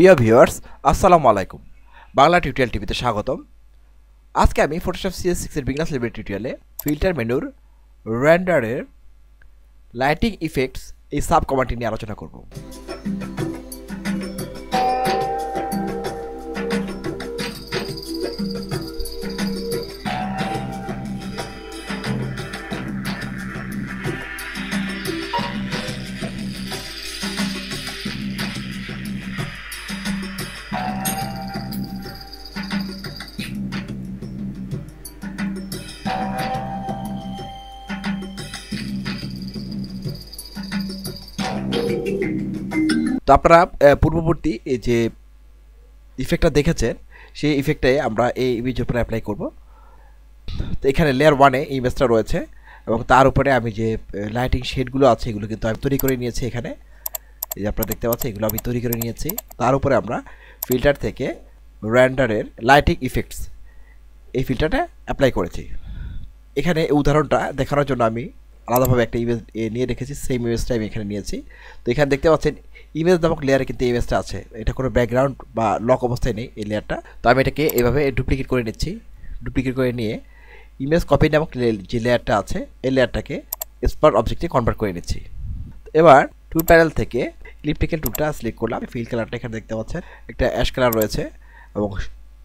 প্রিয় ভিউয়ার্স আসসালামু আলাইকুম বাংলা টিউটোরিয়াল টিভিতে স্বাগতম আজকে আমি ফটোশপ সিএস সিক্সের বিগনাস লিবের টিউটোরিয়ালে ফিল্টার মেনুর র্যান্ডারের লাইটিং ইফেক্টস এই সাব কমান্ডটি নিয়ে আলোচনা করব তো আপনারা পূর্ববর্তী এই যে ইফেক্টটা দেখেছেন সেই ইফেক্টে আমরা এই ইমেজ উপরে অ্যাপ্লাই করব তো এখানে লেয়ার ওয়ানে ইমেজটা রয়েছে এবং তার উপরে আমি যে লাইটিং শেডগুলো আছে এগুলো কিন্তু আমি তৈরি করে নিয়েছি এখানে এই যে আপনারা দেখতে পাচ্ছেন এগুলো আমি তৈরি করে নিয়েছি তার উপরে আমরা ফিল্টার থেকে র্যান্ডারের লাইটিং ইফেক্টস এই ফিল্টারটা অ্যাপ্লাই করেছি এখানে এই উদাহরণটা দেখানোর জন্য আমি আলাদাভাবে একটা ইমেজ নিয়ে রেখেছি সেম ইমেজটা আমি এখানে নিয়েছি তো এখানে দেখতে পাচ্ছেন ইমেজ নামক লেয়ারে কিন্তু ইমেজটা আছে এটা কোনো ব্যাকগ্রাউন্ড বা লক অবস্থায় নেই এই লেয়ারটা তো আমি এটাকে এভাবে ডুপ্লিকেট করে নিচ্ছি ডুপ্লিকেট করে নিয়ে ইমেজ কপি নামক যে লেয়ারটা আছে এই লেয়ারটাকে স্পার্ট অবজেক্টে কনভার্ট করে নিচ্ছি এবার টুল প্যানেল থেকে ইলেকট্রিক্যাল টুলটা সিলেক্ট করলাম ফিল কালারটা এখানে দেখতে পাচ্ছেন একটা অ্যাশ কালার রয়েছে এবং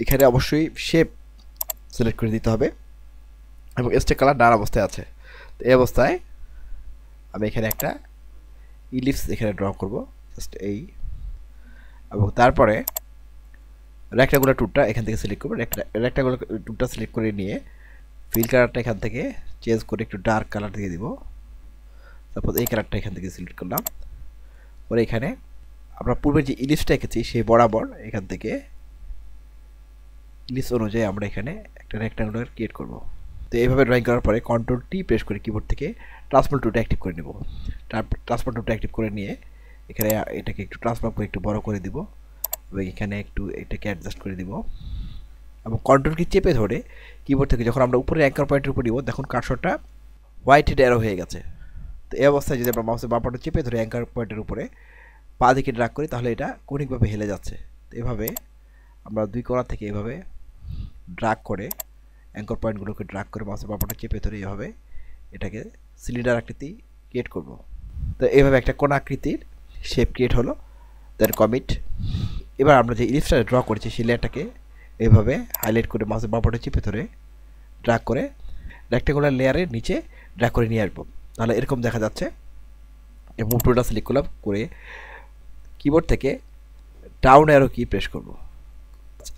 এখানে অবশ্যই শেপ সিলেক্ট করে দিতে হবে এবং এসটে কালার নানা অবস্থায় আছে তো এই অবস্থায় আমি এখানে একটা ইলিপস এখানে ড্র করবো জাস্ট এই এবং তারপরে রেক্টাগুলার টুটটা এখান থেকে সিলেক্ট করবো রেক্টাগুলার টুটটা সিলেক্ট করে নিয়ে ফিল কালারটা এখান থেকে চেঞ্জ করে একটু ডার্ক কালার দিয়ে দিব তারপর এই কালারটা এখান থেকে সিলেক্ট করলাম পরে এখানে আমরা পূর্বে যে ইলিপসটা এঁকেছি সেই বরাবর এখান থেকে ইলিপস অনুযায়ী আমরা এখানে একটা রেক্টাঙ্গুলার ক্রিয়েট করবো তো এইভাবে ড্রয়িং করার পরে কন্ট্রোল টি প্রেস করে কিবোর্ড থেকে ট্রান্সফর্ম টুটা অ্যাক্টিভ করে নেব ট্রান্সফর্ম টুটা অ্যাক্টিভ করে নিয়ে এখানে এটাকে একটু ট্রান্সফর্ম করে একটু বড় করে দিব এবং এখানে একটু এটাকে অ্যাডজাস্ট করে দিব এবং কন্ট্রোলকে চেপে ধরে কিবোর্ড থেকে যখন আমরা উপরে অ্যাঙ্কার পয়েন্টের উপর দিব দেখুন কাটশটটা হোয়াইট হেড এরো হয়ে গেছে তো এই অবস্থায় যদি আমরা মাউসের বাম্পারটা চেপে ধরে অ্যাঙ্কার পয়েন্টের উপরে পা দিকে ড্রাগ করি তাহলে এটা কোনিকভাবে হেলে যাচ্ছে তো এভাবে আমরা দুই কণা থেকে এভাবে ড্রাগ করে অ্যাঙ্কর পয়েন্টগুলোকে ড্রাগ করে মাউসের বাপটা চেপে ধরে এইভাবে এটাকে সিলিন্ডার আকৃতি ক্রিয়েট করব তো এইভাবে একটা কোন আকৃতির শেপ ক্রিয়েট হলো দেন কমিট এবার আমরা যে ইলিপসটা ড্র করেছি সেই লেয়ারটাকে এইভাবে হাইলাইট করে মাউসের বাপটা চেপে ধরে ড্রাগ করে রেক্টেঙ্গুলার লেয়ারের নিচে ড্রাগ করে নিয়ে আসবো তাহলে এরকম দেখা যাচ্ছে মুভ টুলটা সিলেক্ট করলাম করে কিবোর্ড থেকে ডাউন অ্যারো কি প্রেস করবো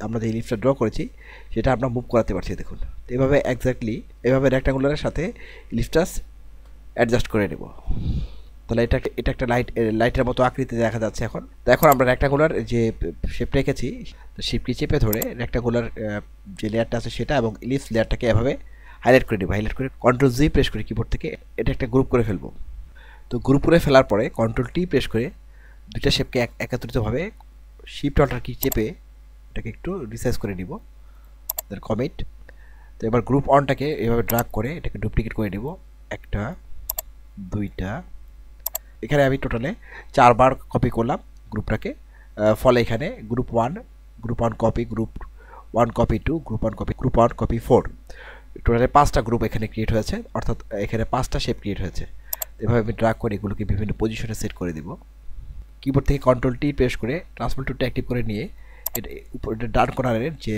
আমরা যে ইলিপসটা ড্র করেছি সেটা আমরা মুভ করাতে পারছি দেখুন তো এভাবে একজাক্টলি এভাবে রেক্টাঙ্গুলারের সাথে ইলিপসটা অ্যাডজাস্ট করে নেব তাহলে এটা এটা একটা লাইট লাইটের মতো আকৃতি দেখা যাচ্ছে এখন তো এখন আমরা রেক্টাঙ্গুলার যে শেপ রেখেছি শেপটি চেপে ধরে রেক্টাঙ্গুলার যে লেয়ারটা আছে সেটা এবং ইলিপস লেয়ারটাকে এভাবে হাইলাইট করে নেব হাইলাইট করে কন্ট্রোল জি প্রেস করে কিবোর্ড থেকে এটা একটা গ্রুপ করে ফেলবো তো গ্রুপ করে ফেলার পরে কন্ট্রোল টি প্রেস করে দুটা শেপকে একত্রিতভাবে শিফট অল্টার কি চেপে এটাকে একটু রিসাইজ করে নিব দেন কমিট তো এবার গ্রুপ অনটাকে এভাবে ড্রাগ করে এটাকে ডুপ্লিকেট করে নিব একটা দুইটা এখানে আমি টোটালে চারবার কপি করলাম গ্রুপটাকে ফলে এখানে group one group one copy group one copy two group one copy group one copy four টোটালে পাঁচটা গ্রুপ এখানে ক্রিয়েট হয়েছে অর্থাৎ এখানে পাঁচটা শেপ ক্রিয়েট হয়েছে এভাবে আমি ড্রাগ করে এগুলোকে বিভিন্ন পজিশনে সেট করে দিব কিবোর্ড থেকে কন্ট্রোল টি প্রেস করে ট্রান্সফার টুটা অ্যাক্টিভ করে নিয়ে উপরে ডান কর্নারের যে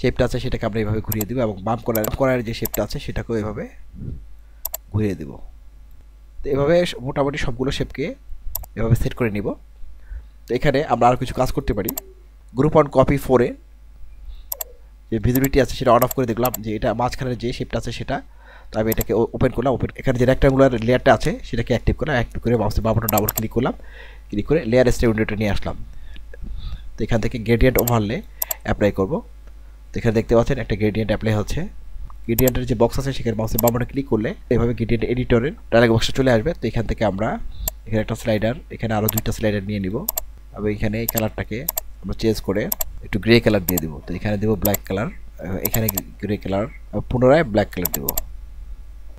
শেপটা আছে সেটাকে আমরা এইভাবে ঘুরিয়ে দেবো এবং বাম কর্নার কর্নারের যে শেপটা আছে সেটাকেও এভাবে ঘুরিয়ে দেব তো এভাবে মোটামুটি সবগুলো শেপকে এভাবে সেট করে নিব তো এখানে আমরা আর কিছু কাজ করতে পারি গ্রুপ অন কপি ফোরে যে ভিজিবিলিটি আছে সেটা অন অফ করে দেখলাম যে এটা মাঝখানের যে শেপটা আছে সেটা তো আমি এটাকে ওপেন করলাম ওপেন এখানে যে রেক্টাঙ্গুলার লেয়ারটা আছে সেটাকে অ্যাক্টিভ করলাম অ্যাক্টিভ করে মাউসে বাবনটা ডাবল ক্লিক করলাম ক্লিক করে লেয়ার স্টে উইন্ডোটা নিয়ে আসলাম তো এখান থেকে গ্রেডিয়েন্ট ওভারলে অ্যাপ্লাই করব তো এখানে দেখতে পাচ্ছেন একটা গ্রেডিয়েন্ট অ্যাপ্লাই হচ্ছে গ্রেডিয়েন্টের যে বক্স আছে সেখানে বক্সের বামটা ক্লিক করলে এভাবে গ্রেডিয়েন্ট এডিটরের ডায়ালগ বক্সে চলে আসবে তো এখান থেকে আমরা এখানে একটা স্লাইডার এখানে আরও দুইটা স্লাইডার নিয়ে নিব এবং এখানে এই কালারটাকে আমরা চেঞ্জ করে একটু গ্রে কালার দিয়ে দেবো তো এখানে দেবো ব্ল্যাক কালার এখানে গ্রে কালার পুনরায় ব্ল্যাক কালার দেবো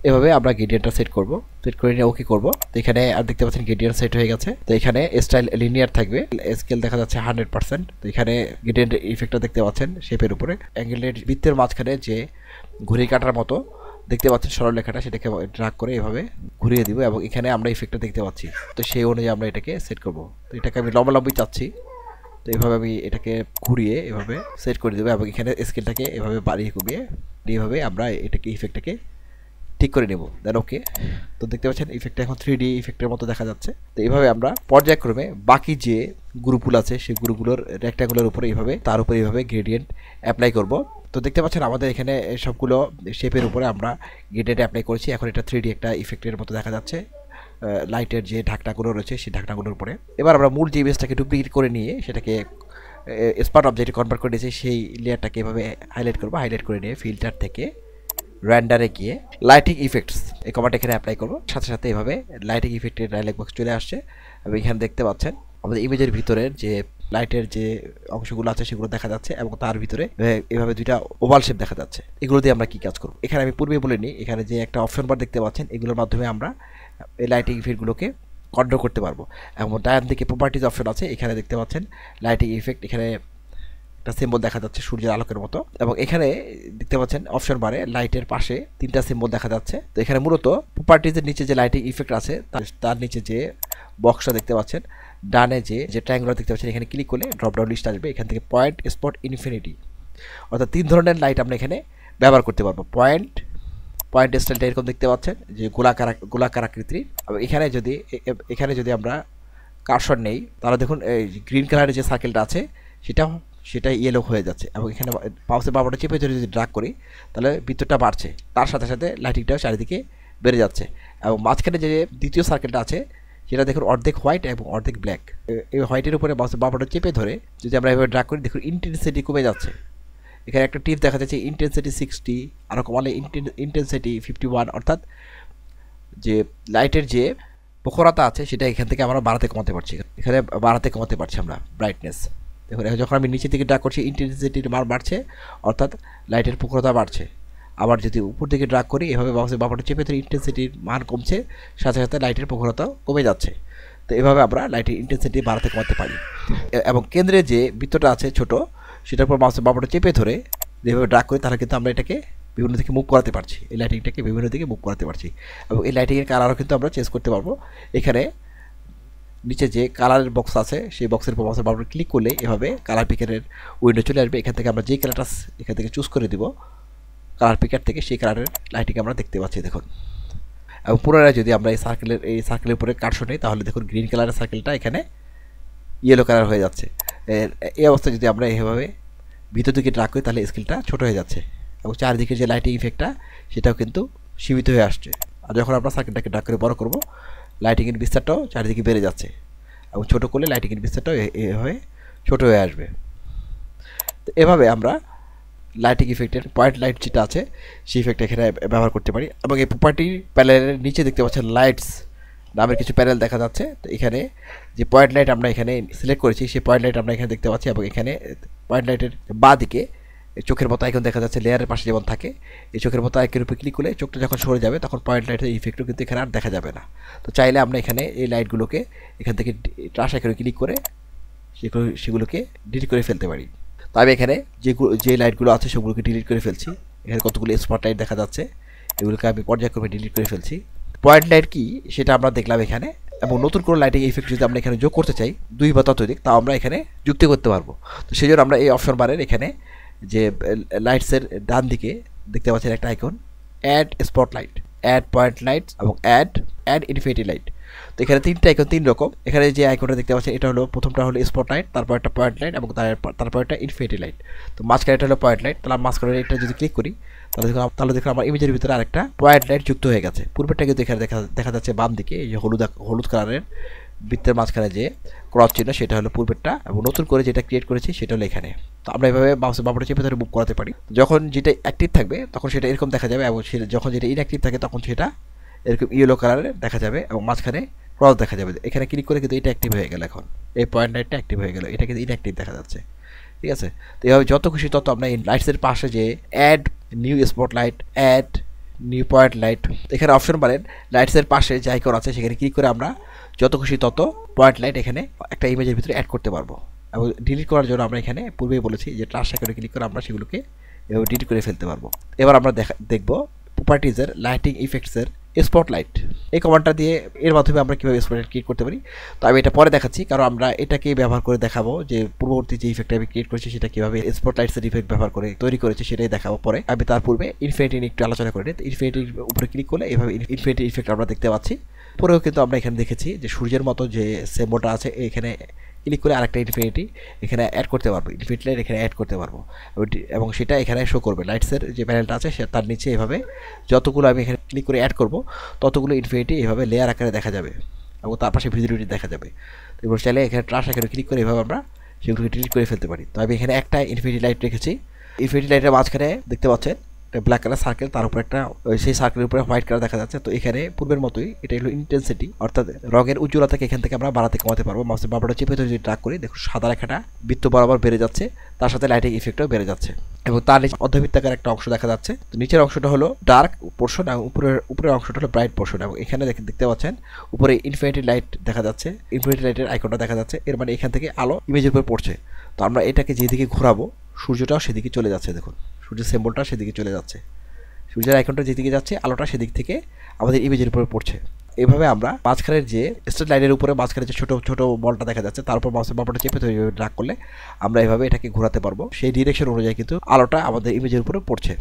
এভাবে আমরা গ্রেডিয়েন্টটা সেট করব সেট করে নিয়ে ওকে করব তো এখানে আর দেখতে পাচ্ছেন গ্রেডিয়েন্ট সেট হয়ে গেছে তো এখানে স্টাইল লিনিয়ার থাকবে স্কেল দেখা যাচ্ছে হান্ড্রেড পার্সেন্ট তো এখানে গ্রেডিয়েন্ট ইফেক্টটা দেখতে পাচ্ছেন শেপের উপরে অ্যাঙ্গেলের বৃত্তের মাঝখানে যে ঘুরি কাটার মতো দেখতে পাচ্ছেন সরল লেখাটা সেটাকে ড্রাগ করে এভাবে ঘুরিয়ে দিব এবং এখানে আমরা ইফেক্টটা দেখতে পাচ্ছি তো সেই অনুযায়ী আমরা এটাকে সেট করব তো এটাকে আমি লম্বা লম্বি চাচ্ছি তো এভাবে আমি এটাকে ঘুরিয়ে এভাবে সেট করে দেবো এবং এখানে স্কেলটাকে এভাবে বাড়িয়ে কমিয়ে এইভাবে আমরা এটাকে ইফেক্টটাকে ঠিক করে নেব দেন ওকে তো দেখতে পাচ্ছেন ইফেক্টটা এখন থ্রি ডি ইফেক্টের মতো দেখা যাচ্ছে তো এইভাবে আমরা পর্যায়ক্রমে বাকি যে গ্রুপগুলো আছে সেই গ্রুপগুলোর রেক্টাগুলোর উপরে এইভাবে তার উপরে এইভাবে গ্রেডিয়েন্ট অ্যাপ্লাই করব তো দেখতে পাচ্ছেন আমাদের এখানে সবগুলো শেপের উপরে আমরা গ্রেডিয়েন্ট অ্যাপ্লাই করেছি এখন এটা থ্রি একটা ইফেক্টের মতো দেখা যাচ্ছে লাইটের যে ঢাকনাগুলো রয়েছে সেই ঢাকনাগুলোর উপরে এবার আমরা মূল যে ইমেজটাকে ডুপ্লিকেট করে নিয়ে সেটাকে স্মার্ট অবজেক্টে কনভার্ট করে নিয়েছি সেই লেয়ারটাকে এভাবে হাইলাইট করবো হাইলাইট করে নিয়ে ফিল্টার থেকে র্যান্ডারে গিয়ে লাইটিং ইফেক্টস এই কমাটা এখানে অ্যাপ্লাই করবো সাথে সাথে এভাবে লাইটিং ইফেক্টের ডায়লগ বক্স চলে আসছে এবং এখানে দেখতে পাচ্ছেন আমাদের ইমেজের ভিতরের যে লাইটের যে অংশগুলো আছে সেগুলো দেখা যাচ্ছে এবং তার ভিতরে এভাবে দুইটা ওভাল শেপ দেখা যাচ্ছে এগুলো দিয়ে আমরা কি কাজ করব এখানে আমি পূর্বে বলিনি এখানে যে একটা অপশন বার দেখতে পাচ্ছেন এগুলোর মাধ্যমে আমরা এই লাইটিং ইফেক্টগুলোকে কন্ট্রোল করতে পারবো এবং ডায়ান দিকে প্রপার্টিজ অপশন আছে এখানে দেখতে পাচ্ছেন লাইটিং ইফেক্ট এখানে একটা সিম্বল দেখা যাচ্ছে সূর্যের আলোকের মতো এবং এখানে দেখতে পাচ্ছেন অপশন বারে লাইটের পাশে তিনটা সিম্বল দেখা যাচ্ছে তো এখানে মূলত প্রপার্টিজের নিচে যে লাইটিং ইফেক্ট আছে তার নিচে যে বক্সটা দেখতে পাচ্ছেন ডানে যে যে ট্রায়াঙ্গুলার দেখতে পাচ্ছেন এখানে ক্লিক করলে ড্রপডাউন লিস্ট আসবে এখান থেকে পয়েন্ট স্পট ইনফিনিটি অর্থাৎ তিন ধরনের লাইট আমরা এখানে ব্যবহার করতে পারবো পয়েন্ট পয়েন্ট স্টাইলটা এরকম দেখতে পাচ্ছেন যে গোলাকার গোলাকার আকৃতির এখানে যদি এখানে যদি আমরা কারশন নেই তাহলে দেখুন এই গ্রিন কালারের যে সার্কেলটা আছে সেটা সেটা ইয়েলো হয়ে যাচ্ছে এবং এখানে পাউসের বাবাটা চেপে ধরে যদি ড্রাগ করি তাহলে বিদ্যুৎটা বাড়ছে তার সাথে সাথে লাইটিংটাও চারিদিকে বেড়ে যাচ্ছে এবং মাঝখানে যে দ্বিতীয় সার্কেলটা আছে সেটা দেখুন অর্ধেক হোয়াইট এবং অর্ধেক ব্ল্যাক এই হোয়াইটের উপরে বাউসের বাবাটা চেপে ধরে যদি আমরা এভাবে ড্রাগ করি দেখুন ইন্টেন্সিটি কমে যাচ্ছে এখানে একটা টিপ দেখা যাচ্ছে ইন্টেন্সিটি সিক্সটি আরও কমালে ইন্টেন্সিটি ফিফটি ওয়ান অর্থাৎ যে লাইটের যে প্রখরতা আছে সেটা এখান থেকে আমরা বাড়াতে কমাতে পারছি এখানে বাড়াতে কমাতে পারছি আমরা ব্রাইটনেস দেখুন যখন আমি নিচের দিকে ড্রাগ করছি ইন্টেন্সিটির মার বাড়ছে অর্থাৎ লাইটের প্রখরতা বাড়ছে আবার যদি উপর দিকে ড্রাগ করি এভাবে বাউন্সের বাপাটা চেপে ধরে ইন্টেন্সিটির মান কমছে সাথে সাথে লাইটের প্রখরতাও কমে যাচ্ছে তো এভাবে আমরা লাইটের ইন্টেন্সিটি বাড়াতে কমাতে পারি এবং কেন্দ্রে যে বৃত্তটা আছে ছোট সেটার উপর মাউসের বাবাটা চেপে ধরে যেভাবে ড্রাগ করি তাহলে কিন্তু আমরা এটাকে বিভিন্ন দিকে মুভ করাতে পারছি এই লাইটিংটাকে বিভিন্ন দিকে মুভ করাতে পারছি এবং এই লাইটিংয়ের কালারও কিন্তু আমরা চেঞ্জ করতে পারবো এখানে নিচে যে কালারের বক্স আছে সেই বক্সের উপর বক্সের বাটন ক্লিক করলে এভাবে কালার পিকারের উইন্ডো চলে আসবে এখান থেকে আমরা যে কালারটা এখান থেকে চুজ করে দিব কালার পিকার থেকে সেই কালারের লাইটিংকে আমরা দেখতে পাচ্ছি দেখুন এবং পুনরায় যদি আমরা এই সার্কেলের এই সার্কেলের উপরে কাটশো নেই তাহলে দেখুন গ্রিন কালারের সার্কেলটা এখানে ইয়েলো কালার হয়ে যাচ্ছে এই অবস্থায় যদি আমরা এইভাবে ভিতর দিকে ট্রাক করি তাহলে স্কেলটা ছোট হয়ে যাচ্ছে এবং চারিদিকে যে লাইটিং ইফেক্টটা সেটাও কিন্তু সীমিত হয়ে আসছে আর যখন আমরা সার্কেলটাকে ড্রাক করে বড় করব লাইটিংয়ের বিস্তারটাও চারিদিকে বেড়ে যাচ্ছে এবং ছোটো করলে লাইটিংয়ের বিস্তারটাও এভাবে ছোটো হয়ে আসবে তো এভাবে আমরা লাইটিং ইফেক্টের পয়েন্ট লাইট যেটা আছে সেই ইফেক্ট এখানে ব্যবহার করতে পারি এবং এই প্রপার্টির প্যানেলের নিচে দেখতে পাচ্ছেন লাইটস নামের কিছু প্যানেল দেখা যাচ্ছে তো এখানে যে পয়েন্ট লাইট আমরা এখানে সিলেক্ট করেছি সেই পয়েন্ট লাইট আমরা এখানে দেখতে পাচ্ছি এবং এখানে পয়েন্ট লাইটের বাঁ দিকে চোখের মতো আইকন দেখা যাচ্ছে লেয়ারের পাশে যেমন থাকে এই চোখের মতো আইকনের উপরে ক্লিক করলে চোখটা যখন সরে যাবে তখন পয়েন্ট লাইটের ইফেক্টও কিন্তু এখানে আর দেখা যাবে না তো চাইলে আমরা এখানে এই লাইটগুলোকে এখান থেকে ট্রাস আইকনে ক্লিক করে সেগুলোকে ডিলিট করে ফেলতে পারি তো আমি এখানে যে যে লাইটগুলো আছে সেগুলোকে ডিলিট করে ফেলছি এখানে কতগুলো স্পট লাইট দেখা যাচ্ছে এগুলোকে আমি পর্যায়ক্রমে ডিলিট করে ফেলছি পয়েন্ট লাইট কি সেটা আমরা দেখলাম এখানে এবং নতুন কোনো লাইটিং ইফেক্ট যদি আমরা এখানে যোগ করতে চাই দুই বা ততোধিক তা আমরা এখানে যুক্তি করতে পারবো তো সেই জন্য আমরা এই অপশন বারের এখানে যে লাইটসের ডান দিকে দেখতে পাচ্ছেন একটা icon add spotlight add point light এবং অ্যাড অ্যাড ইনফিনিটি লাইট তো এখানে তিনটা আইকন তিন রকম এখানে যে আইকনটা দেখতে পাচ্ছেন এটা হলো প্রথমটা হলো স্পট লাইট তারপর একটা পয়েন্ট লাইট এবং তারপর একটা ইনফিনিটি লাইট তো মাঝখানে এটা হলো পয়েন্ট লাইট তাহলে মাঝখানে এটা যদি ক্লিক করি তাহলে দেখুন তাহলে দেখুন আমার ইমেজের ভিতরে আরেকটা পয়েন্ট লাইট যুক্ত হয়ে গেছে পূর্বেরটা কিন্তু এখানে দেখা দেখা যাচ্ছে বাম দিকে এই যে হলুদ হলুদ কালারের বৃত্তের মাঝখানে যে ক্রস চিহ্ন সেটা হলো পূর্বেরটা এবং নতুন করে যেটা ক্রিয়েট করেছি সেটা হলো এখানে তো আমরা এভাবে মাউসের বাবাটা চেপে ধরে মুভ করাতে পারি যখন যেটা অ্যাক্টিভ থাকবে তখন সেটা এরকম দেখা যাবে এবং সেটা যখন যেটা ইনঅ্যাক্টিভ থাকে তখন সেটা এরকম ইয়েলো কালারের দেখা যাবে এবং মাঝখানে ক্রস দেখা যাবে এখানে ক্লিক করে কিন্তু এটা অ্যাক্টিভ হয়ে গেল এখন এই পয়েন্ট লাইটটা অ্যাক্টিভ হয়ে গেল এটা কিন্তু ইনঅ্যাক্টিভ দেখা যাচ্ছে ঠিক আছে তো এভাবে যত খুশি তত আপনার এই লাইটসের পাশে যে add new spotlight add new point light এখানে অপশন পারেন লাইটসের পাশে যাই আইকন আছে সেখানে ক্লিক করে আমরা যত খুশি তত পয়েন্ট লাইট এখানে একটা ইমেজের ভিতরে অ্যাড করতে পারবো এবং ডিলিট করার জন্য আমরা এখানে পূর্বেই বলেছি যে ট্রাস সাইকেলে ক্লিক করে আমরা সেগুলোকে এভাবে ডিলিট করে ফেলতে পারবো এবার আমরা দেখা দেখবো প্রপার্টিজের লাইটিং ইফেক্টসের স্পটলাইট এই কমান্ডটা দিয়ে এর মাধ্যমে আমরা কীভাবে স্পটলাইট ক্রিয়েট করতে পারি তো আমি এটা পরে দেখাচ্ছি কারণ আমরা এটাকে ব্যবহার করে দেখাবো যে পূর্ববর্তী যে ইফেক্ট আমি ক্রিয়েট করেছি সেটা কীভাবে স্পটলাইটসের ইফেক্ট ব্যবহার করে তৈরি করেছে সেটাই দেখাবো পরে আমি তার পূর্বে ইনফিনিটি একটু আলোচনা করে নিই ইনফিনিটির উপরে ক্লিক করলে এভাবে ইনফিনিটি ইফেক্ট আমরা দেখতে পাচ্ছি পরেও কিন্তু আমরা এখানে দেখেছি যে সূর্যের মতো যে সেমোটা আছে এখানে ক্লিক করে আরেকটা ইনফিনিটি এখানে অ্যাড করতে পারবো ইনফিনিটি লাইট এখানে অ্যাড করতে পারবো এবং সেটা এখানে শো করবে লাইটসের যে প্যানেলটা আছে সে তার নিচে এভাবে যতগুলো আমি এখানে ক্লিক করে অ্যাড করব ততগুলো ইনফিনিটি এভাবে লেয়ার আকারে দেখা যাবে এবং তার পাশে ভিজিবিলিটি দেখা যাবে তো এবার চাইলে এখানে ট্রাস এখানে ক্লিক করে এভাবে আমরা সেগুলোকে ডিলিট করে ফেলতে পারি তো আমি এখানে একটা ইনফিনিটি লাইট রেখেছি ইনফিনিটি লাইটের মাঝখানে দেখতে পাচ্ছেন একটা ব্ল্যাক কালার সার্কেল তার উপরে একটা সেই সার্কেলের উপরে হোয়াইট কালার দেখা যাচ্ছে তো এখানে পূর্বের মতোই এটা হলো ইন্টেন্সিটি অর্থাৎ রঙের উজ্জ্বলতাকে এখান থেকে আমরা বাড়াতে কমাতে পারবো মাউসের বাবাটা চেপে ধরে যদি ট্রাক করি দেখুন সাদা রেখাটা বৃত্ত বরাবর বেড়ে যাচ্ছে তার সাথে লাইটিং ইফেক্টও বেড়ে যাচ্ছে এবং তার নিচে অর্ধবৃত্তাকার একটা অংশ দেখা যাচ্ছে তো নিচের অংশটা হলো ডার্ক পোর্শন এবং উপরের উপরের অংশটা হলো ব্রাইট পোর্শন এবং এখানে দেখতে পাচ্ছেন উপরে ইনফিনিটি লাইট দেখা যাচ্ছে ইনফিনিটি লাইটের আইকনটা দেখা যাচ্ছে এর মানে এখান থেকে আলো ইমেজের উপরে পড়ছে তো আমরা এটাকে যেদিকে ঘোরাবো সূর্যটাও সেদিকে চলে যাচ্ছে দেখুন সূর্যের সিম্বলটা সেদিকে চলে যাচ্ছে সূর্যের আইকনটা যেদিকে যাচ্ছে আলোটা সেদিক থেকে আমাদের ইমেজের উপরে পড়ছে এভাবে আমরা মাঝখানের যে স্ট্রেট লাইনের উপরে মাঝখানের যে ছোটো ছোটো বলটা দেখা যাচ্ছে তারপর উপর মাউসের বাম্পারটা চেপে ধরে ড্রাক করলে আমরা এভাবে এটাকে ঘোরাতে পারবো সেই ডিরেকশন অনুযায়ী কিন্তু আলোটা আমাদের ইমেজের উপরে পড়ছে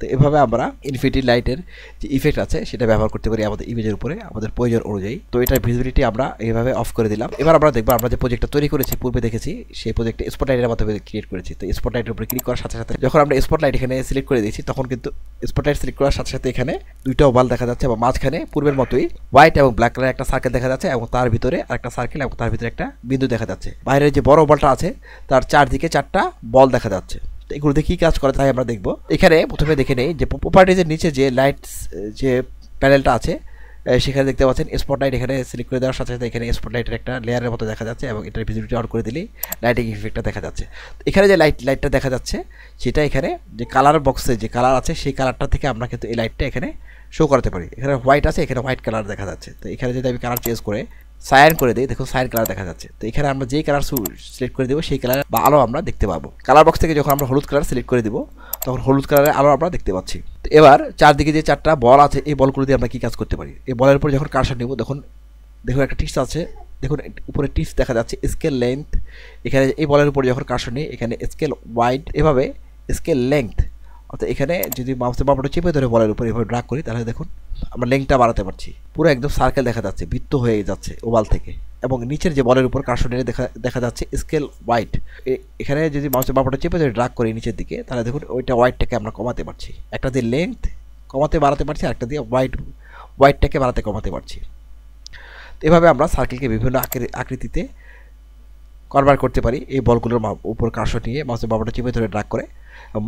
তো এভাবে আমরা ইনফিনিটি লাইটের যে ইফেক্ট আছে সেটা ব্যবহার করতে পারি আমাদের ইমেজের উপরে আমাদের প্রয়োজন অনুযায়ী তো এটার ভিজিবিলিটি আমরা এইভাবে অফ করে দিলাম এবার আমরা দেখবো আমরা যে প্রজেক্টটা তৈরি করেছি পূর্বে দেখেছি সেই প্রজেক্টে লাইটের মাধ্যমে ক্রিয়েট করেছি তো স্পট লাইটের উপরে ক্লিক করার সাথে সাথে যখন আমরা স্পট লাইট এখানে সিলেক্ট করে দিয়েছি তখন কিন্তু স্পট লাইট সিলেক্ট করার সাথে সাথে এখানে দুইটা ওভাল দেখা যাচ্ছে এবং মাঝখানে পূর্বের মতোই হোয়াইট এবং ব্ল্যাক কালার একটা সার্কেল দেখা যাচ্ছে এবং তার ভিতরে আরেকটা সার্কেল এবং তার ভিতরে একটা বিন্দু দেখা যাচ্ছে বাইরের যে বড় ওভালটা আছে তার চারদিকে চারটা বল দেখা যাচ্ছে এগুলোতে কী কাজ করে তাই আমরা দেখব এখানে প্রথমে দেখে নেই যে প্রপার্টিজের নিচে যে লাইটস যে প্যানেলটা আছে সেখানে দেখতে পাচ্ছেন স্পটলাইট এখানে সিলেক্ট করে দেওয়ার সাথে সাথে এখানে স্পটলাইটের একটা লেয়ারের মতো দেখা যাচ্ছে এবং এটার ভিজিবিলিটি অন করে দিলেই লাইটিং ইফেক্টটা দেখা যাচ্ছে এখানে যে লাইট লাইটটা দেখা যাচ্ছে সেটা এখানে যে কালার বক্সে যে কালার আছে সেই কালারটা থেকে আমরা কিন্তু এই লাইটটা এখানে শো করাতে পারি এখানে হোয়াইট আছে এখানে হোয়াইট কালার দেখা যাচ্ছে তো এখানে যদি আমি কালার চেঞ্জ করে সাইন করে দিই দেখুন সাইন কালার দেখা যাচ্ছে তো এখানে আমরা যেই কালার সিলেক্ট করে দেবো সেই কালার বা আলো আমরা দেখতে পাবো কালার বক্স থেকে যখন আমরা হলুদ কালার সিলেক্ট করে দেবো তখন হলুদ কালারের আলো আমরা দেখতে পাচ্ছি তো এবার চারদিকে যে চারটা বল আছে এই বলগুলো দিয়ে আমরা কী কাজ করতে পারি এই বলের উপর যখন কারশার নেব তখন দেখুন একটা টিপস আছে দেখুন উপরে টিপস দেখা যাচ্ছে স্কেল লেন্থ এখানে এই বলের উপরে যখন কারশার নিই এখানে স্কেল ওয়াইড এভাবে স্কেল লেন্থ অর্থাৎ এখানে যদি মাউসের বাপটা চেপে ধরে বলের উপর এভাবে ড্রাগ করি তাহলে দেখুন আমরা লেংটা বাড়াতে পারছি পুরো একদম সার্কেল দেখা যাচ্ছে বৃত্ত হয়ে যাচ্ছে ওভাল থেকে এবং নিচের যে বলের উপর কার্সনের দেখা দেখা যাচ্ছে স্কেল হোয়াইট এখানে যদি মাউসের বাপটা চেপে ধরে ড্রাগ করি নিচের দিকে তাহলে দেখুন ওইটা হোয়াইটটাকে আমরা কমাতে পারছি একটা দিয়ে লেংথ কমাতে বাড়াতে পারছি একটা দিয়ে হোয়াইট হোয়াইটটাকে বাড়াতে কমাতে পারছি এভাবে আমরা সার্কেলকে বিভিন্ন আকৃতিতে কনভার্ট করতে পারি এই বলগুলোর উপর কার্স নিয়ে মাউসের বাবাটা চেপে ধরে ড্রাগ করে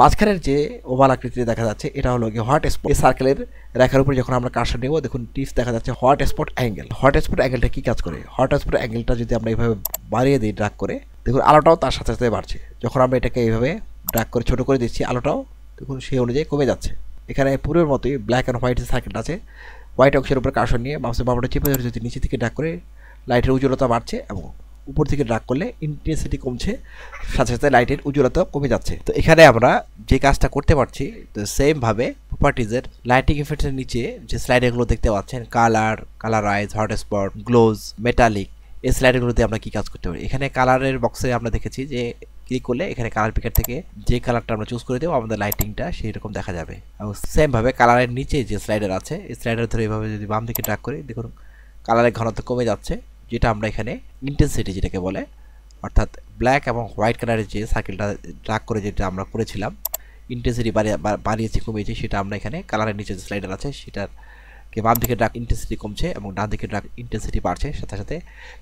মাঝখানের যে ওভাল আকৃতি দেখা যাচ্ছে এটা হলো গিয়ে হোয়াট স্পট এই সার্কেলের রেখার উপরে যখন আমরা কাশা নেব দেখুন টিপস দেখা যাচ্ছে hot spot angle hot spot অ্যাঙ্গেলটা কী কাজ করে হোয়াট স্পট অ্যাঙ্গেলটা যদি আমরা এইভাবে বাড়িয়ে দিই ড্রাক করে দেখুন আলোটাও তার সাথে সাথে বাড়ছে যখন আমরা এটাকে এইভাবে ড্রাক করে ছোট করে দিচ্ছি আলোটাও দেখুন সেই অনুযায়ী কমে যাচ্ছে এখানে পুরোর মতোই ব্ল্যাক অ্যান্ড হোয়াইট সার্কেলটা আছে হোয়াইট অংশের উপর কাশন নিয়ে মাউসের বাবাটা চেপে ধরে যদি নিচে থেকে ড্রাক করে লাইটের উজ্জ্বলতা বাড়ছে এবং উপর থেকে ড্রাগ করলে ইন্টেন্সিটি কমছে সাথে সাথে লাইটের উজ্জ্বলতা কমে যাচ্ছে তো এখানে আমরা যে কাজটা করতে পারছি তো সেমভাবে প্রপার্টিজের লাইটিং ইফেক্টের নিচে যে স্লাইডারগুলো দেখতে পাচ্ছেন colour colourise hotspot gloss metallic এই স্লাইডারগুলোতে আমরা কী কাজ করতে পারি এখানে কালারের বক্সে আমরা দেখেছি যে ক্লিক করলে এখানে কালার পিকার থেকে যে কালারটা আমরা চুজ করে দেবো আমাদের লাইটিংটা সেই রকম দেখা যাবে এবং সেমভাবে কালারের নিচে যে স্লাইডার আছে এই স্লাইডার ধরে এভাবে যদি বাম দিকে ড্রাক করি দেখুন কালারের ঘনত্ব কমে যাচ্ছে যেটা আমরা এখানে ইন্টেন্সিটি যেটাকে বলে অর্থাৎ ব্ল্যাক এবং হোয়াইট কালারের যে সার্কেলটা ড্রাক করে যেটা আমরা করেছিলাম ইন্টেন্সিটি বাড়িয়েছি কমিয়েছি সেটা আমরা এখানে কালারের নিচে যে স্লাইডার আছে সেটার কে বাম দিকে ড্রাক ইন্টেন্সিটি কমছে এবং ডান দিকে ড্রাক ইন্টেন্সিটি বাড়ছে সাথে সাথে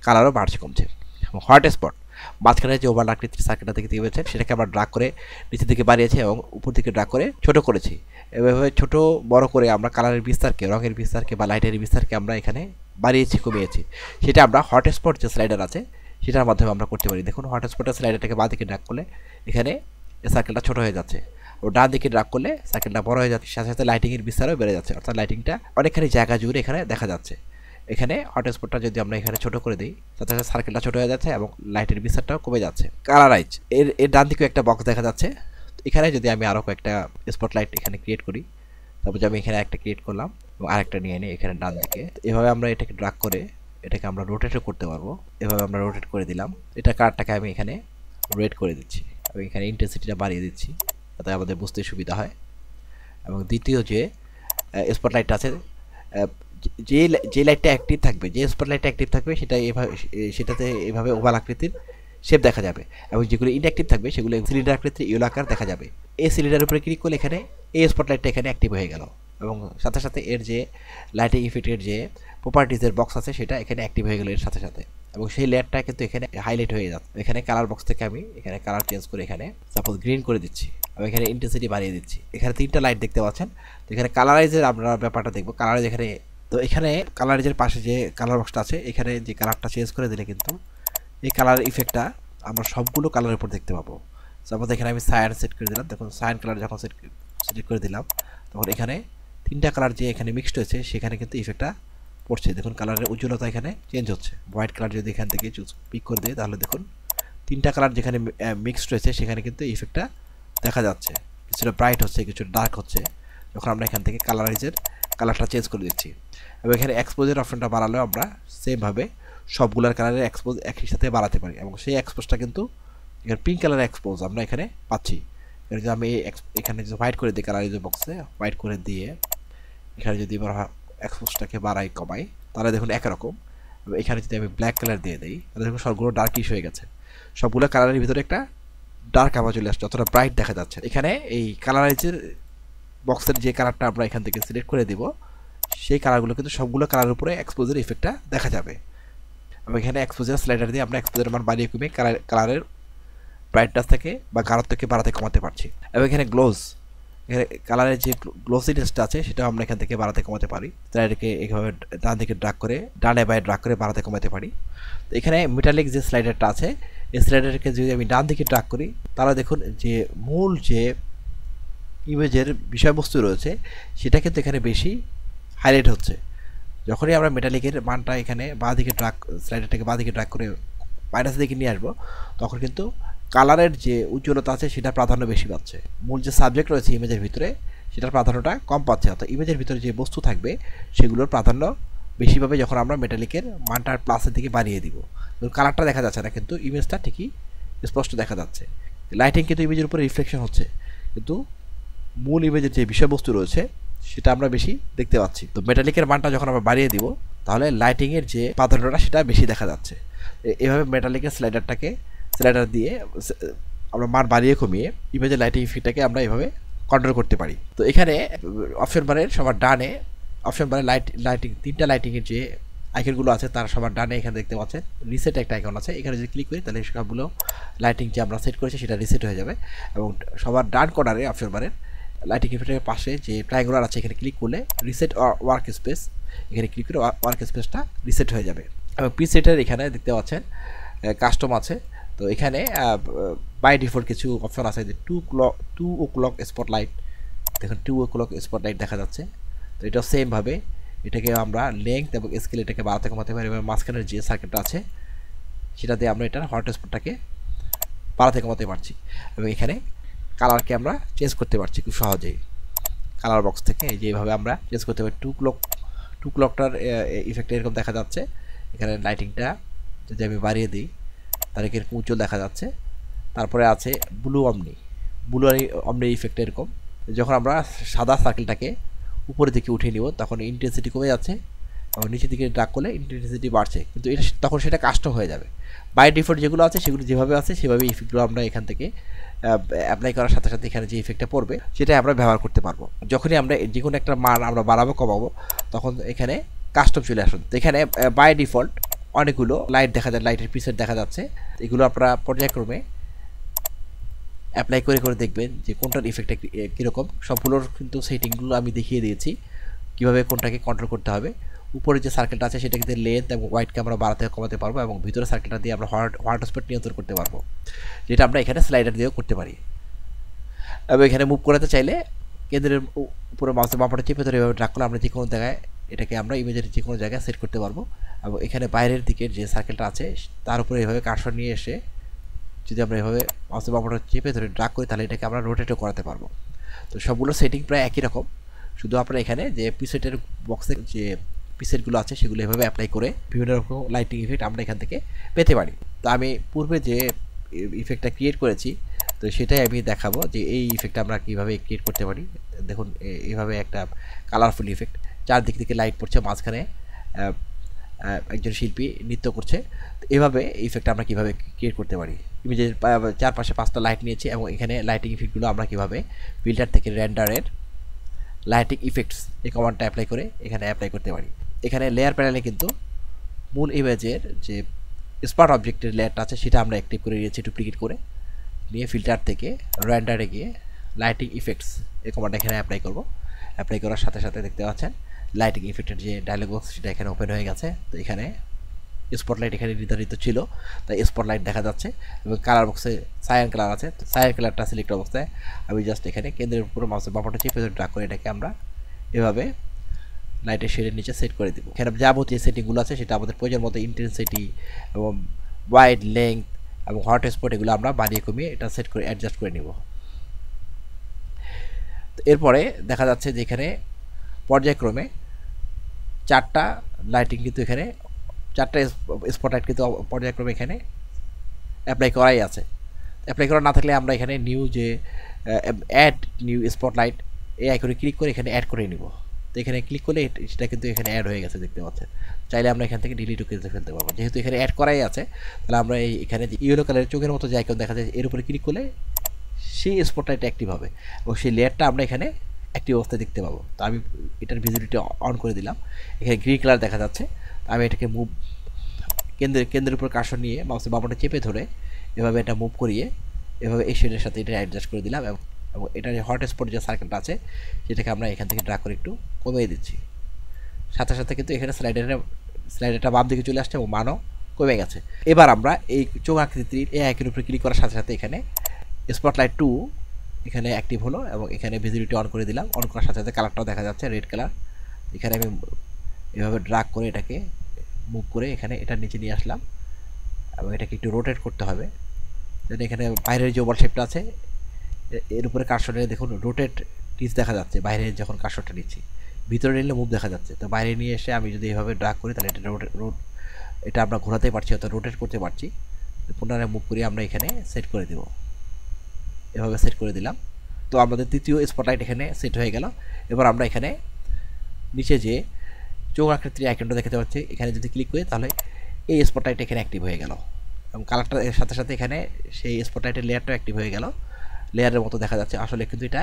কালারও বাড়ছে কমছে এবং হোয়াইট স্পট মাঝখানে যে ওভার আকৃতির সার্কেলটা থেকে দিয়ে সেটাকে আমরা ড্রাক করে নিচের দিকে বাড়িয়েছে এবং উপর দিকে ড্রাক করে ছোট করেছি এভাবে ছোট বড় করে আমরা কালারের বিস্তারকে রঙের বিস্তারকে বা লাইটের বিস্তারকে আমরা এখানে বাড়িয়েছি কমিয়েছি সেটা আমরা হটস্পট যে স্লাইডার আছে সেটার মাধ্যমে আমরা করতে পারি দেখুন হটস্পটের স্লাইডারটাকে বাঁ দিকে ড্রাক করলে এখানে সার্কেলটা ছোট হয়ে যাচ্ছে ও ডান দিকে ড্রাক করলে সার্কেলটা বড় হয়ে যাচ্ছে সাথে সাথে লাইটিংয়ের বিস্তারও বেড়ে যাচ্ছে অর্থাৎ লাইটিংটা অনেকখানি জায়গা জুড়ে এখানে দেখা যাচ্ছে এখানে হটস্পটটা যদি আমরা এখানে ছোট করে দিই তাতে সার্কেলটা ছোট হয়ে যাচ্ছে এবং লাইটের বিস্তারটাও কমে যাচ্ছে কালারাইজ এর এর ডান দিকেও একটা বক্স দেখা যাচ্ছে এখানে যদি আমি আরও কয়েকটা স্পটলাইট এখানে ক্রিয়েট করি তারপর আমি এখানে একটা ক্রিয়েট করলাম এবং আরেকটা নিয়ে নিই এখানে ডান দিকে এভাবে আমরা এটাকে ড্রাগ করে এটাকে আমরা রোটেটও করতে পারবো এভাবে আমরা রোটেট করে দিলাম এটা কার্ডটাকে আমি এখানে রেড করে দিচ্ছি আমি এখানে ইন্টেন্সিটিটা বাড়িয়ে দিচ্ছি তাতে আমাদের বুঝতে সুবিধা হয় এবং দ্বিতীয় যে লাইটটা আছে যে যে লাইটটা অ্যাক্টিভ থাকবে যে স্পটলাইটটা অ্যাক্টিভ থাকবে সেটা এভাবে সেটাতে এভাবে ওভাল আকৃতির শেপ দেখা যাবে এবং যেগুলো ইনঅ্যাক্টিভ থাকবে সেগুলো সিলিন্ডার আকৃতির ইউলাকার দেখা যাবে এই সিলিন্ডারের উপরে ক্লিক করলে এখানে এই স্পটলাইটটা এখানে অ্যাক্টিভ হয়ে গেল এবং সাথে সাথে এর যে লাইটিং ইফেক্টের যে প্রপার্টিজের বক্স আছে সেটা এখানে অ্যাক্টিভ হয়ে গেল এর সাথে সাথে এবং সেই লেয়ারটা কিন্তু এখানে হাইলাইট হয়ে যাচ্ছে এখানে কালার বক্স থেকে আমি এখানে কালার চেঞ্জ করে এখানে সাপোজ গ্রিন করে দিচ্ছি আমি এখানে ইন্টেন্সিটি বাড়িয়ে দিচ্ছি এখানে তিনটা লাইট দেখতে পাচ্ছেন তো এখানে কালারাইজের আপনারা ব্যাপারটা দেখবো কালারাইজ এখানে তো এখানে কালারাইজের পাশে যে কালার বক্সটা আছে এখানে যে কালারটা চেঞ্জ করে দিলে কিন্তু এই কালার ইফেক্টটা আমরা সবগুলো কালারের উপর দেখতে পাবো সাপোজ এখানে আমি সায়ান সেট করে দিলাম দেখুন সায়ান কালার যখন সেট সিলেক্ট করে দিলাম তখন এখানে তিনটা কালার যে এখানে মিক্সড হয়েছে সেখানে কিন্তু ইফেক্টটা পড়ছে দেখুন কালারের উজ্জ্বলতা এখানে চেঞ্জ হচ্ছে হোয়াইট কালার যদি এখান থেকে চুজ পিক করে দিই তাহলে দেখুন তিনটা কালার যেখানে মিক্সড হয়েছে সেখানে কিন্তু ইফেক্টটা দেখা যাচ্ছে কিছুটা ব্রাইট হচ্ছে কিছুটা ডার্ক হচ্ছে যখন আমরা এখান থেকে কালারাইজের কালারটা চেঞ্জ করে দিচ্ছি এবং এখানে এক্সপোজের অপশনটা বাড়ালেও আমরা সেমভাবে সবগুলোর কালারের এক্সপোজ একই সাথে বাড়াতে পারি এবং সেই এক্সপোজটা কিন্তু এখানে পিঙ্ক কালার এক্সপোজ আমরা এখানে পাচ্ছি এখানে যদি আমি এখানে যদি হোয়াইট করে দিই কালারাইজের বক্সে হোয়াইট করে দিয়ে এখানে যদি আমরা এক্সপোজটাকে বাড়াই কমাই তাহলে দেখুন একরকম এখানে যদি আমি ব্ল্যাক কালার দিয়ে দিই তাহলে দেখুন সবগুলো ডার্কিশ হয়ে গেছে সবগুলো কালারের ভিতরে একটা ডার্ক আমার চলে আসছে অতটা ব্রাইট দেখা যাচ্ছে এখানে এই কালারাইজের বক্সের যে কালারটা আমরা এখান থেকে সিলেক্ট করে দেব সেই কালারগুলো কিন্তু সবগুলো কালার উপরে এক্সপোজের ইফেক্টটা দেখা যাবে আমি এখানে এক্সপোজার স্লাইডার দিয়ে আমরা এক্সপোজার মান বাড়িয়ে কমিয়ে কালার কালারের ব্রাইটনেস থেকে বা থেকে বাড়াতে কমাতে পারছি এবং এখানে গ্লোভস কালারের যে গ্লোসিনেসটা আছে সেটাও আমরা এখান থেকে বাড়াতে কমাতে পারি তারা এটাকে এইভাবে ডান দিকে ড্রাক করে ডানে বায়ে ড্রাক করে বাড়াতে কমাতে পারি তো এখানে মেটালিক যে স্লাইডারটা আছে এই স্লাইডারকে যদি আমি ডান দিকে ড্রাক করি তাহলে দেখুন যে মূল যে ইমেজের বিষয়বস্তু রয়েছে সেটা কিন্তু এখানে বেশি হাইলাইট হচ্ছে যখনই আমরা মেটালিকের মানটা এখানে বাঁ দিকে ড্রাক স্লাইডারটাকে বাঁ দিকে ড্রাক করে মাইনাসের দিকে নিয়ে আসবো তখন কিন্তু কালারের যে উজ্জ্বলতা আছে সেটা প্রাধান্য বেশি পাচ্ছে মূল যে সাবজেক্ট রয়েছে ইমেজের ভিতরে সেটার প্রাধান্যটা কম পাচ্ছে অর্থাৎ ইমেজের ভিতরে যে বস্তু থাকবে সেগুলোর প্রাধান্য বেশিভাবে যখন আমরা মেটালিকের মানটার প্লাসের দিকে বাড়িয়ে দিব কালারটা দেখা যাচ্ছে না কিন্তু ইমেজটা ঠিকই স্পষ্ট দেখা যাচ্ছে লাইটিং কিন্তু ইমেজের উপরে রিফ্লেকশন হচ্ছে কিন্তু মূল ইমেজের যে বিষয়বস্তু রয়েছে সেটা আমরা বেশি দেখতে পাচ্ছি তো মেটালিকের মানটা যখন আমরা বাড়িয়ে দিব তাহলে লাইটিংয়ের যে প্রাধান্যটা সেটা বেশি দেখা যাচ্ছে এভাবে মেটালিকের স্লাইডারটাকে স্লাইডার দিয়ে আমরা মান বাড়িয়ে কমিয়ে ইমেজের লাইটিং ইফেক্টটাকে আমরা এভাবে কন্ট্রোল করতে পারি তো এখানে অপশন বারের সবার ডানে অপশন বারের লাইট লাইটিং তিনটা লাইটিংয়ের যে আইকনগুলো আছে তার সবার ডানে এখানে দেখতে পাচ্ছেন রিসেট একটা আইকন আছে এখানে যদি ক্লিক করি তাহলে সবগুলো লাইটিং যে আমরা সেট করেছি সেটা রিসেট হয়ে যাবে এবং সবার ডান কর্নারে অপশন বারের লাইটিং ইফেক্টের পাশে যে ট্রায়াঙ্গুলার আছে এখানে ক্লিক করলে রিসেট ওয়ার্ক স্পেস এখানে ক্লিক করে ওয়ার্ক স্পেসটা রিসেট হয়ে যাবে এবং সেটের এখানে দেখতে পাচ্ছেন কাস্টম আছে তো এখানে বাই ডিফল্ট কিছু অপশন আছে যে two clock two o'clock spotlight দেখুন টু ও ক্লক স্পটলাইট দেখা যাচ্ছে তো এটাও সেমভাবে এটাকে আমরা লেংথ এবং স্কেল এটাকে বাড়াতে কমাতে পারি এবং মাঝখানের যে সার্কেটটা আছে সেটা দিয়ে আমরা এটার হটস্পটটাকে বাড়াতে কমাতে পারছি এবং এখানে কালারকে আমরা চেঞ্জ করতে পারছি খুব সহজেই কালার বক্স থেকে যেভাবে আমরা চেঞ্জ করতে পারি টু ক্লক টু ক্লকটার ইফেক্ট এরকম দেখা যাচ্ছে এখানে লাইটিংটা যদি আমি বাড়িয়ে দিই তাহলে কীরকম উজ্জ্বল দেখা যাচ্ছে তারপরে আছে ব্লু অমনি ব্লু অমনি ইফেক্ট এরকম যখন আমরা সাদা সার্কেলটাকে উপরের দিকে উঠিয়ে নিব তখন ইন্টেন্সিটি কমে যাচ্ছে এবং নিচের দিকে ডাক করলে ইন্টেন্সিটি বাড়ছে কিন্তু এটা তখন সেটা কাস্টম হয়ে যাবে বাই ডিফল্ট যেগুলো আছে সেগুলো যেভাবে আছে সেভাবে ইফেক্টগুলো আমরা এখান থেকে অ্যাপ্লাই করার সাথে সাথে এখানে যে ইফেক্টটা পড়বে সেটা আমরা ব্যবহার করতে পারবো যখনই আমরা যে কোনো একটা মান আমরা বাড়াবো কমাবো তখন এখানে কাস্টম চলে আসুন তো এখানে বাই ডিফল্ট অনেকগুলো লাইট দেখা যায় লাইটের পিসের দেখা যাচ্ছে এগুলো আপনারা পর্যায়ক্রমে অ্যাপ্লাই করে করে দেখবেন যে কোনটার ইফেক্টটা কীরকম সবগুলোর কিন্তু সেটিংগুলো আমি দেখিয়ে দিয়েছি কিভাবে কোনটাকে কন্ট্রোল করতে হবে উপরে যে সার্কেলটা আছে সেটাকে দিয়ে লেন্থ এবং হোয়াইটকে আমরা বাড়াতে কমাতে পারবো এবং ভিতরে সার্কেলটা দিয়ে আমরা হোয়াট হোয়াট স্পট নিয়ন্ত্রণ করতে পারবো যেটা আমরা এখানে স্লাইডার দিয়েও করতে পারি এবং এখানে মুভ করাতে চাইলে কেন্দ্রের উপরে মাউসের মাপাটা চেপে ধরে এভাবে করলে আমরা যে কোনো জায়গায় এটাকে আমরা ইমেজের যে কোনো জায়গায় সেট করতে পারবো এবং এখানে বাইরের দিকের যে সার্কেলটা আছে তার উপরে এভাবে কাঠ নিয়ে এসে যদি আমরা এভাবে অস্ত্র বামটা চেপে ধরে ড্রাগ করি তাহলে এটাকে আমরা রোটেটও করাতে পারবো তো সবগুলো সেটিং প্রায় একই রকম শুধু আপনার এখানে যে পিসেটের বক্সের যে পিসেটগুলো আছে সেগুলো এভাবে অ্যাপ্লাই করে বিভিন্ন রকম লাইটিং ইফেক্ট আমরা এখান থেকে পেতে পারি তো আমি পূর্বে যে ইফেক্টটা ক্রিয়েট করেছি তো সেটাই আমি দেখাবো যে এই ইফেক্টটা আমরা কীভাবে ক্রিয়েট করতে পারি দেখুন এইভাবে একটা কালারফুল ইফেক্ট চারদিক থেকে লাইট পড়ছে মাঝখানে একজন শিল্পী নৃত্য করছে এভাবে ইফেক্ট আমরা কীভাবে ক্রিয়েট করতে পারি ইমেজের চারপাশে পাঁচটা লাইট নিয়েছি এবং এখানে লাইটিং ইফেক্টগুলো আমরা কীভাবে ফিল্টার থেকে র্যান্ডারের লাইটিং ইফেক্টস এই কমান্ডটা অ্যাপ্লাই করে এখানে অ্যাপ্লাই করতে পারি এখানে লেয়ার প্যানেলে কিন্তু মূল ইমেজের যে স্পার্ট অবজেক্টের লেয়ারটা আছে সেটা আমরা অ্যাক্টিভ করে নিয়েছি ডুপ্লিকেট করে নিয়ে ফিল্টার থেকে র্যান্ডারে গিয়ে লাইটিং ইফেক্টস এই কমান্ডটা এখানে অ্যাপ্লাই করব অ্যাপ্লাই করার সাথে সাথে দেখতে পাচ্ছেন লাইটিং ইফেক্টের যে ডায়লগ বক্স সেটা এখানে ওপেন হয়ে গেছে তো এখানে স্পটলাইট এখানে নির্ধারিত ছিল তাই স্পটলাইট দেখা যাচ্ছে এবং কালার বক্সে সায়ান কালার আছে তো সায়ান কালারটা সিলেক্ট অবস্থায় আমি জাস্ট এখানে কেন্দ্রের উপর মাসে বাপটা চেপে ড্রাক করে এটাকে আমরা এভাবে লাইটের শেডের নিচে সেট করে দেবো এখানে যাবতীয় সেটিংগুলো আছে সেটা আমাদের প্রয়োজন মতো ইন্টেন্সিটি এবং ওয়াইড লেংথ এবং হট স্পট এগুলো আমরা বাড়িয়ে কমিয়ে এটা সেট করে অ্যাডজাস্ট করে নেব এরপরে দেখা যাচ্ছে যে এখানে পর্যায়ক্রমে চারটা লাইটিং কিন্তু এখানে চারটা স্পটলাইট কিন্তু পর্যায়ক্রমে এখানে অ্যাপ্লাই করাই আছে অ্যাপ্লাই করা না থাকলে আমরা এখানে নিউ যে অ্যাড নিউ স্পটলাইট এই আইকনে ক্লিক করে এখানে অ্যাড করে নিব তো এখানে ক্লিক করলে সেটা কিন্তু এখানে অ্যাড হয়ে গেছে দেখতে পাচ্ছেন চাইলে আমরা এখান থেকে ডিলিটও কেটে ফেলতে পারবো যেহেতু এখানে অ্যাড করাই আছে তাহলে আমরা এই এখানে যে ইয়েলো কালারের চোখের মতো যে আইকন দেখা যায় এর উপরে ক্লিক করলে সেই স্পটলাইট অ্যাক্টিভ হবে এবং সেই লেয়ারটা আমরা এখানে অ্যাক্টিভ অবস্থায় দেখতে পাবো তো আমি এটার ভিজিবিলিটি অন করে দিলাম এখানে গ্রিন কালার দেখা যাচ্ছে আমি এটাকে মুভ কেন্দ্রের কেন্দ্রের উপর কাশন নিয়ে মাউসের বামনটা চেপে ধরে এভাবে এটা মুভ করিয়ে এভাবে এই শেডের সাথে এটা অ্যাডজাস্ট করে দিলাম এবং এটার যে হটস্পট যে সার্কেলটা আছে সেটাকে আমরা এখান থেকে ড্রা করে একটু কমিয়ে দিচ্ছি সাথে সাথে কিন্তু এখানে স্লাইডারটা স্লাইডারটা বাম দিকে চলে আসছে এবং মানও কমে গেছে এবার আমরা এই চোখ আকৃতির এই আইকের উপরে ক্লিক করার সাথে সাথে এখানে স্পটলাইট টু এখানে অ্যাক্টিভ হলো এবং এখানে ভিজিবিলিটি অন করে দিলাম অন করার সাথে সাথে কালারটাও দেখা যাচ্ছে রেড কালার এখানে আমি এভাবে ড্রাগ করে এটাকে মুভ করে এখানে এটা নিচে নিয়ে আসলাম এবং এটাকে একটু রোটেট করতে হবে যেন এখানে বাইরের যে ওভার শেপটা আছে এর উপরে কারশটে দেখুন রোটেট টিচ দেখা যাচ্ছে বাইরে যখন কারশটটা নিচ্ছি ভিতরে নিলে মুভ দেখা যাচ্ছে তো বাইরে নিয়ে এসে আমি যদি এভাবে ড্রাগ করি তাহলে এটা রোট এটা আমরা ঘোরাতে পারছি অর্থাৎ রোটেট করতে পারছি পুনরায় মুভ করে আমরা এখানে সেট করে দেবো এভাবে সেট করে দিলাম তো আমাদের তৃতীয় স্পটলাইট এখানে সেট হয়ে গেল এবার আমরা এখানে নিচে যে চোখ আকৃতির আইকনটা দেখাতে পাচ্ছি এখানে যদি ক্লিক করি তাহলে এই স্পটলাইট এখানে অ্যাক্টিভ হয়ে গেল এবং কালারটা এর সাথে সাথে এখানে সেই স্পটলাইটের লেয়ারটা অ্যাক্টিভ হয়ে গেল লেয়ারের মতো দেখা যাচ্ছে আসলে কিন্তু এটা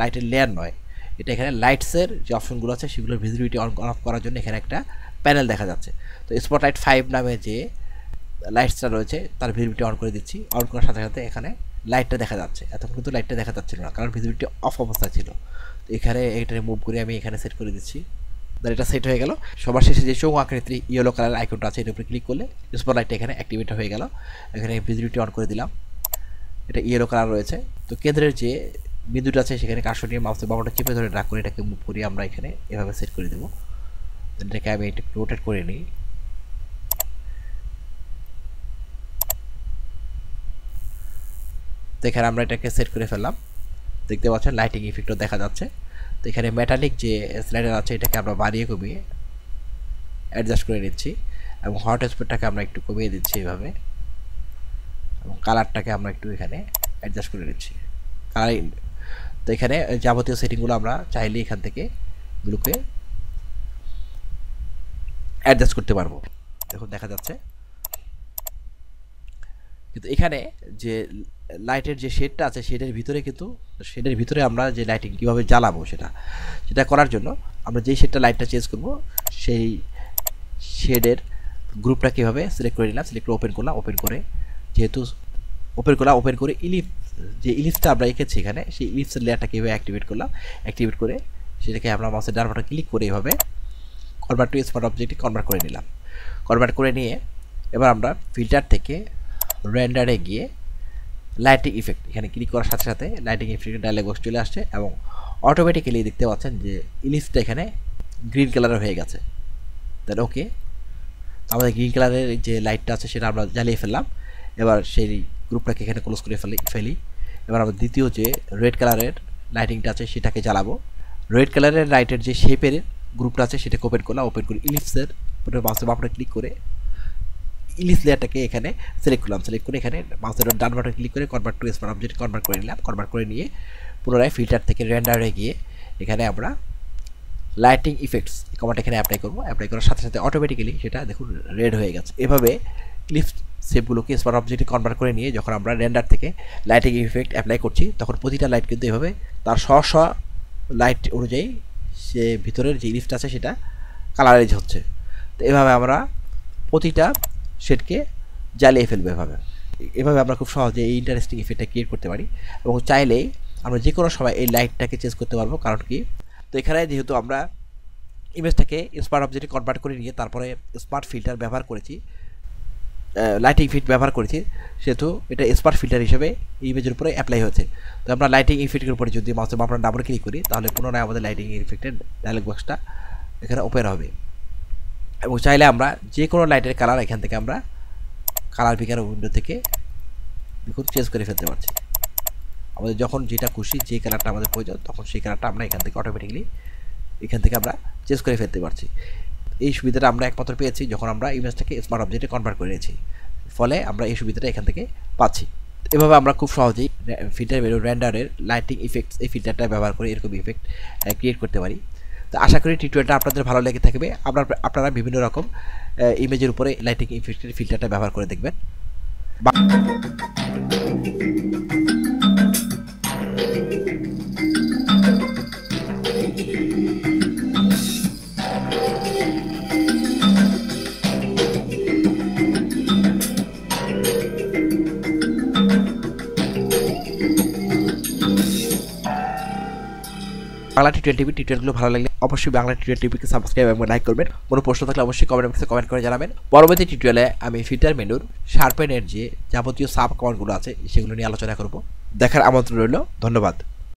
লাইটের লেয়ার নয় এটা এখানে লাইটসের যে অপশনগুলো আছে সেগুলোর ভিজিবিলিটি অন অফ করার জন্য এখানে একটা প্যানেল দেখা যাচ্ছে তো স্পটলাইট ফাইভ নামে যে লাইটসটা রয়েছে তার ভিজিবিলিটি অন করে দিচ্ছি অন করার সাথে সাথে এখানে লাইটটা দেখা যাচ্ছে এতক্ষণ কিন্তু লাইটটা দেখা যাচ্ছিল না কারণ ভিজিবিলিটি অফ অবস্থায় ছিল তো এখানে এটা মুভ করে আমি এখানে সেট করে দিচ্ছি দেন এটা সেট হয়ে গেল সবার শেষে যে চৌ আকৃতি ইয়েলো কালার আইকনটা আছে এটার উপরে ক্লিক করলে স্পট লাইটটা এখানে অ্যাক্টিভেট হয়ে গেল এখানে ভিজিবিলিটি অন করে দিলাম এটা ইয়েলো কালার রয়েছে তো কেন্দ্রের যে বিদ্যুৎ আছে সেখানে কাশো নিয়ে মাউসের বাবাটা চেপে ধরে ড্রাগ করে এটাকে মুভ করি আমরা এখানে এভাবে সেট করে দেবো এটাকে আমি একটু রোটেট করে নিই তো এখানে আমরা এটাকে সেট করে ফেললাম দেখতে পাচ্ছেন লাইটিং ইফেক্টও দেখা যাচ্ছে তো এখানে মেটালিক যে স্লাইডার আছে এটাকে আমরা বাড়িয়ে কমিয়ে অ্যাডজাস্ট করে নিচ্ছি এবং হট স্পিডটাকে আমরা একটু কমিয়ে দিচ্ছি এইভাবে এবং কালারটাকে আমরা একটু এখানে অ্যাডজাস্ট করে নিচ্ছি কালার তো এখানে যাবতীয় সেটিংগুলো আমরা চাইলে এখান থেকে গ্রুপে অ্যাডজাস্ট করতে পারবো দেখুন দেখা যাচ্ছে কিন্তু এখানে যে লাইটের যে শেডটা আছে শেডের ভিতরে কিন্তু শেডের ভিতরে আমরা যে লাইটিং কীভাবে জ্বালাবো সেটা সেটা করার জন্য আমরা যেই শেডটা লাইটটা চেঞ্জ করবো সেই শেডের গ্রুপটা কীভাবে সিলেক্ট করে নিলাম সিলেক্ট করে ওপেন করলাম ওপেন করে যেহেতু ওপেন করলাম ওপেন করে ইলিপ যে ইলিপসটা আমরা এঁকেছি এখানে সেই ইলিপসের লেয়ারটা কীভাবে অ্যাক্টিভেট করলাম অ্যাক্টিভেট করে সেটাকে আমরা মাসে ডারবাটা ক্লিক করে এইভাবে কনভার্ট টু স্মার্ট অবজেক্টে কনভার্ট করে নিলাম কনভার্ট করে নিয়ে এবার আমরা ফিল্টার থেকে রেন্ডারে গিয়ে লাইটিং ইফেক্ট এখানে ক্লিক করার সাথে সাথে লাইটিং ইফেক্টের ডায়লগ বক্স চলে আসছে এবং অটোমেটিক্যালি দেখতে পাচ্ছেন যে ইলিশটা এখানে গ্রিন কালারের হয়ে গেছে তাহলে ওকে আমাদের গ্রিন কালারের যে লাইটটা আছে সেটা আমরা জ্বালিয়ে ফেললাম এবার সেই গ্রুপটাকে এখানে ক্লোজ করে ফেলি ফেলি এবার আমরা দ্বিতীয় যে রেড কালারের লাইটিংটা আছে সেটাকে জ্বালাবো রেড কালারের লাইটের যে শেপের গ্রুপটা আছে সেটাকে ওপেন করলাম ওপেন করি ইলিপসের মাউসের বাপটা ক্লিক করে ইলিশ লেয়ারটাকে এখানে সিলেক্ট করলাম সিলেক্ট করে এখানে মাউসের ডান বাটন ক্লিক করে convert to smart object convert করে নিলাম কনভার্ট করে নিয়ে পুনরায় ফিল্টার থেকে রেন্ডারে গিয়ে এখানে আমরা লাইটিং ইফেক্টস কমাটা এখানে অ্যাপ্লাই করবো অ্যাপ্লাই করার সাথে সাথে অটোমেটিক্যালি সেটা দেখুন রেড হয়ে গেছে এভাবে ক্লিপ সেপগুলোকে স্মার্ট অবজেক্টে কনভার্ট করে নিয়ে যখন আমরা রেন্ডার থেকে লাইটিং ইফেক্ট অ্যাপ্লাই করছি তখন প্রতিটা লাইট কিন্তু এভাবে তার স্ব স্ব লাইট অনুযায়ী সে ভিতরের যে ইলিফটা আছে সেটা কালারাইজ হচ্ছে তো এভাবে আমরা প্রতিটা সেটকে জ্বালিয়ে ফেলবে এভাবে এভাবে আমরা খুব সহজে এই ইন্টারেস্টিং ইফেক্টটা ক্রিয়েট করতে পারি এবং চাইলেই আমরা যে কোনো সময় এই লাইটটাকে চেঞ্জ করতে পারবো কারণ কি তো এখানে যেহেতু আমরা ইমেজটাকে স্মার্ট অবজেক্টে কনভার্ট করে নিয়ে তারপরে স্মার্ট ফিল্টার ব্যবহার করেছি লাইটিং ইফেক্ট ব্যবহার করেছি সেহেতু এটা স্মার্ট ফিল্টার হিসেবে ইমেজের উপরে অ্যাপ্লাই হয়েছে তো আমরা লাইটিং ইফেক্টের উপরে যদি মাসে আমরা ডাবল ক্লিক করি তাহলে পুনরায় আমাদের লাইটিং ইফেক্টের ডায়ালগ বক্সটা এখানে ওপেন হবে এবং চাইলে আমরা যে কোনো লাইটের কালার এখান থেকে আমরা কালার পিকার উইন্ডো থেকে দেখুন চেঞ্জ করে ফেলতে পারছি আমাদের যখন যেটা খুশি যে কালারটা আমাদের প্রয়োজন তখন সেই কালারটা আমরা এখান থেকে অটোমেটিকলি এখান থেকে আমরা চেঞ্জ করে ফেলতে পারছি এই সুবিধাটা আমরা একমাত্র পেয়েছি যখন আমরা ইমেজটাকে স্মার্ট অবজেক্টে কনভার্ট করে নিয়েছি ফলে আমরা এই সুবিধাটা এখান থেকে পাচ্ছি এভাবে আমরা খুব সহজেই ফিল্টার বেরো র্যান্ডারের লাইটিং ইফেক্টস এই ফিল্টারটা ব্যবহার করে এরকম ইফেক্ট ক্রিয়েট করতে পারি তো আশা করি টিউটোরিয়ালটা আপনাদের ভালো লেগে থাকবে আপনার আপনারা বিভিন্ন রকম ইমেজের উপরে লাইটিং ইফেক্টের ফিল্টারটা ব্যবহার করে দেখবেন বাংলা টি টোয়েন্টি টিভি ভালো লাগলে অবশ্যই বাংলা টি টোয়েন্টি টিভিকে সাবস্ক্রাইব এবং লাইক করবেন কোনো প্রশ্ন থাকলে অবশ্যই কমেন্ট বক্সে কমেন্ট করে জানাবেন পরবর্তী টিউটোরিয়ালে আমি ফিটার মেনুর শার্পেনের যে যাবতীয় সাব কমান্ডগুলো আছে সেগুলো নিয়ে আলোচনা করব দেখার আমন্ত্রণ রইল ধন্যবাদ